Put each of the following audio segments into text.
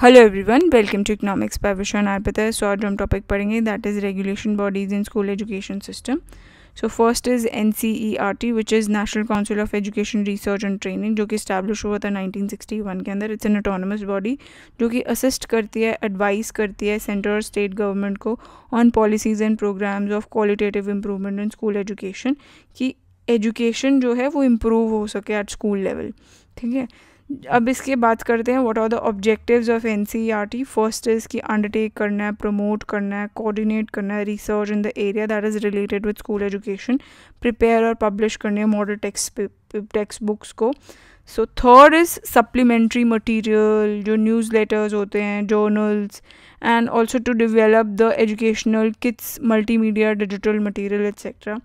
Hello everyone welcome to economics by Vishan है so आज हम टॉपिक पढ़ेंगे that is regulation bodies in school education system so first is N C E R T which is national council of education research and Training जो कि establish हुआ था 1961 के अंदर इट्स एन ऑटोनमस बॉडी जो कि assist करती है एडवाइस करती है सेंटर और स्टेट गवर्नमेंट को on policies and programmes of qualitative improvement in school education कि एजुकेशन जो है वो इम्प्रूव हो सके एट स्कूल लेवल ठीक है अब इसके बात करते हैं what are the objectives of N C R T first is कि अंडरटेक करना है प्रमोट करना है कोऑर्डिनेट करना है research in the area that is related with school education prepare और पब्लिश करने है मॉडल टेक्स टेक्स्ट बुक्स को so third is supplementary material जो न्यूज़ लेटर्स होते हैं journals and also to develop the educational kits multimedia digital material etcetera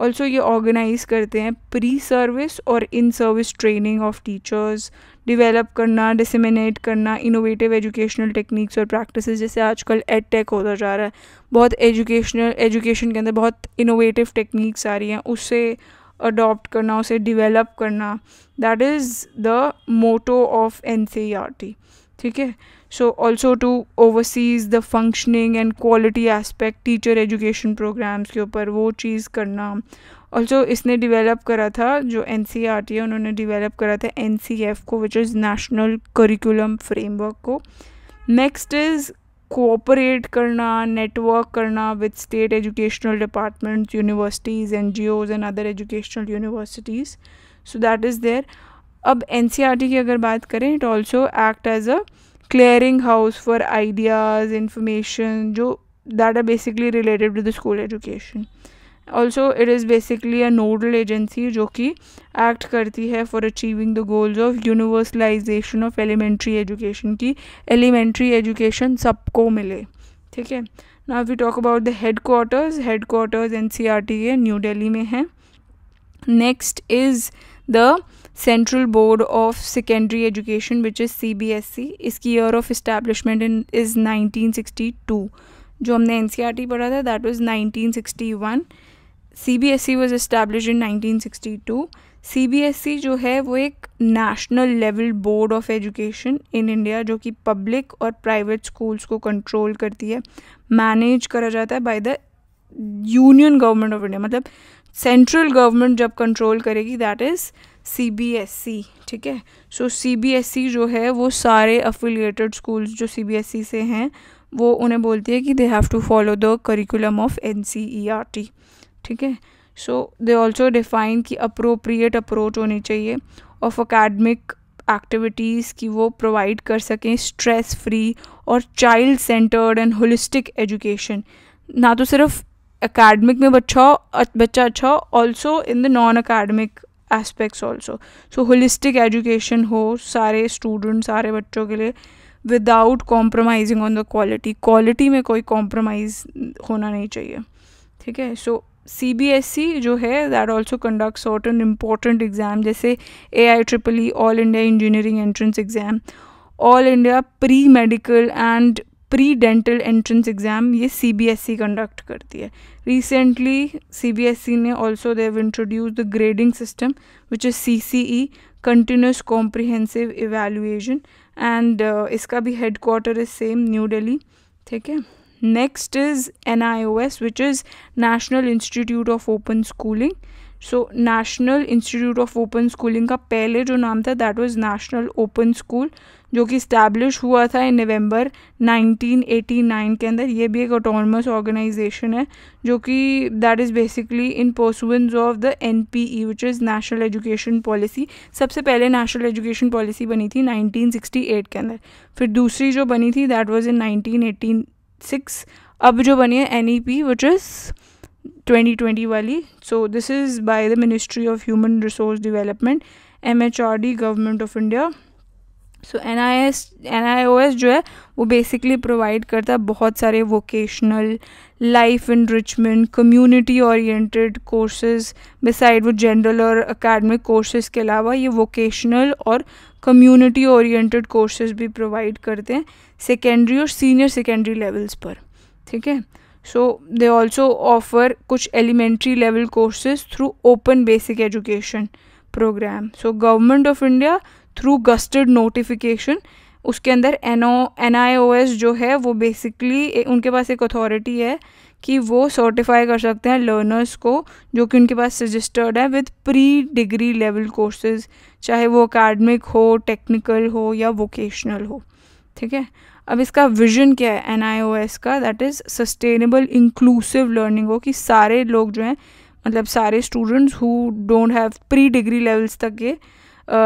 also ये organise करते हैं प्री सर्विस और in service training of teachers develop करना disseminate करना innovative educational techniques और प्रैक्टिस जैसे आजकल एड टेक होता जा रहा है बहुत एजुकेशनल एजुकेशन के अंदर बहुत इनोवेटिव टेक्निक्स आ रही हैं उससे अडॉप्ट करना उसे डिवेलप करना that is the motto of N C R T ठीक है so also to oversees the functioning and quality aspect teacher education programmes के ऊपर वो चीज़ करना ऑल्सो इसने डिवेलप करा था जो एन सी आर टी है उन्होंने डिवेलप करा था एन सी एफ को which is National Curriculum Framework को नेक्स्ट इज़ कोऑपरेट करना नेटवर्क करना with state educational departments universities N G Os and other educational universities so that is there अब N e की अगर बात करें it also act as a clearing house for ideas information जो that are basically related to the school education also it is basically a nodal agency जो कि act करती है for achieving the goals of universalisation of elementary education की elementary education सबको मिले ठीक है ना we talk about the headquarters headquarters N C R T a New Delhi में हैं next is the Central Board of Secondary Education, which is CBSE. इसकी year of establishment in is 1962. जो हमने एन e पढ़ा था that in 1961. Sixty was established in 1962. E e जो है वो एक national level board of education in India जो कि पब्लिक और प्राइवेट स्कूल्स को कंट्रोल करती है मैनेज करा जाता है by the union government of India मतलब सेंट्रल गवर्नमेंट जब कंट्रोल करेगी that is C B S C ठीक है सो सी बी एस ई जो है वो सारे अफिलिएटेड स्कूल्स जो सी बी एस ई से हैं वो उन्हें बोलती है कि they have to follow the curriculum of N C E R T ठीक है सो दे ऑल्सो डिफाइन कि अप्रोप्रिएट अप्रोच होनी चाहिए ऑफ अकेडमिक एक्टिविटीज़ की वो प्रोवाइड कर सकें स्ट्रेस फ्री और child centred and holistic education ना तो सिर्फ अकेडमिक में बच्चा बच्चा अच्छा also in the non academic aspects also so holistic education हो सारे स्टूडेंट सारे बच्चों के लिए without compromising on the quality quality में कोई कॉम्प्रोमाइज़ होना नहीं चाहिए ठीक है सो सी बी एस ई जो है that also conduct an important exam जैसे A I triple E all India engineering entrance exam all India pre medical and pre dental entrance exam ये C B S E conduct करती है recently C B S E ने also देव introduce the grading system which is C C E continuous comprehensive evaluation and इसका भी head quarter is same New Delhi ठीक है next is an I O S which is national institute of open schooling so national institute of open schooling का पहले जो नाम था that was national open school जो कि इस्टेब्लिश हुआ था इन नवंबर 1989 के अंदर ये भी एक ऑटोनमस ऑर्गेनाइजेशन है जो कि that is basically in pursuance of the N P E which is national education policy सबसे पहले नेशनल एजुकेशन पॉलिसी बनी थी 1968 के अंदर फिर दूसरी जो बनी थी दैट वाज इन 1986 अब जो बनी है N E P which is 2020 वाली so this is by the ministry of human resource development M H R D government of India so N I S N I O S जो है वो basically provide करता है बहुत सारे vocational life enrichment community oriented courses beside वो general और academic courses के अलावा ये वोकेशनल और कम्युनिटी ओरिएंटेड कोर्सेज भी प्रोवाइड करते हैं सेकेंडरी और सीनियर सेकेंडरी लेवल्स पर ठीक है सो दे ऑल्सो ऑफर कुछ elementary level courses through open basic education programme so government of India through gazetted notification उसके अंदर एन आई ओ एस जो है वो बेसिकली उनके पास एक अथॉरिटी है कि वो सर्टिफाई कर सकते हैं लर्नर्स को जो कि उनके पास रजिस्टर्ड है with pre degree level courses चाहे वो अकेडमिक हो टेक्निकल हो या वोकेशनल हो ठीक है अब इसका विजन क्या है एन का that is sustainable inclusive learning हो कि सारे लोग जो हैं मतलब सारे students who don't have pre degree levels तक के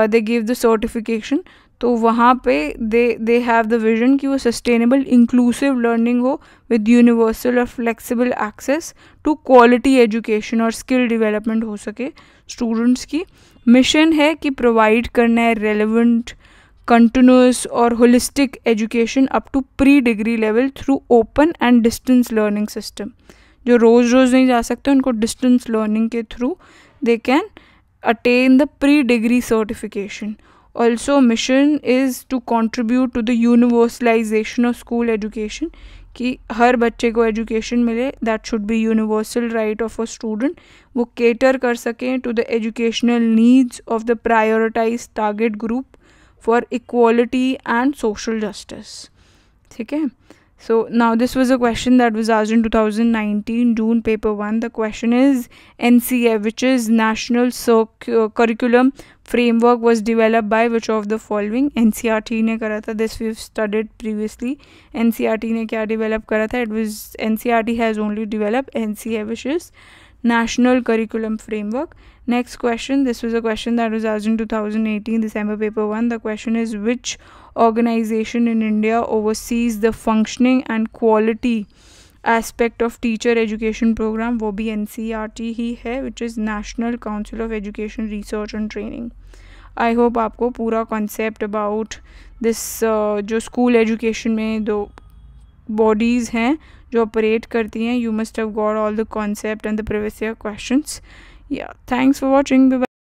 दे गिव द सर्टिफिकेशन तो वहाँ पे they they have the vision कि वो सस्टेनेबल इंक्लूसिव लर्निंग हो विद यूनिवर्सल और flexible access to quality education और स्किल डेवलपमेंट हो सके स्टूडेंट्स की मिशन है कि प्रोवाइड करना है रेलिवेंट कंटिन्यूस और holistic education up to pre degree level through open and distance learning system जो रोज़ रोज़ नहीं जा सकते उनको डिस्टेंस लर्निंग के through they can attain the pre degree certification also mission is to contribute to the universalisation of school education कि हर बच्चे को एजुकेशन मिले that should be universal right of a student वो केटर कर सकें to the educational needs of the prioritise target group for equality and social justice ठीक है So now this was a question that was asked in 2019 June paper 1. The question is NCF which is National So uh, Curriculum Framework was developed by which of the following NCRT ne kara tha. This we've studied previously. NCRT ne kya develop kara tha? It was NCRT has only developed NCF which is national curriculum framework next question this was a question that was asked in 2018 december paper 1 the question is which organization in india oversees the functioning and quality aspect of teacher education programme वो भी N ही है which is national council of education research and training I hope आपको पूरा concept about this जो school education में दो bodies हैं जो ऑपरेट करती हैं you must have got all the concept and the previous question या थैंक्स फॉर वॉचिंग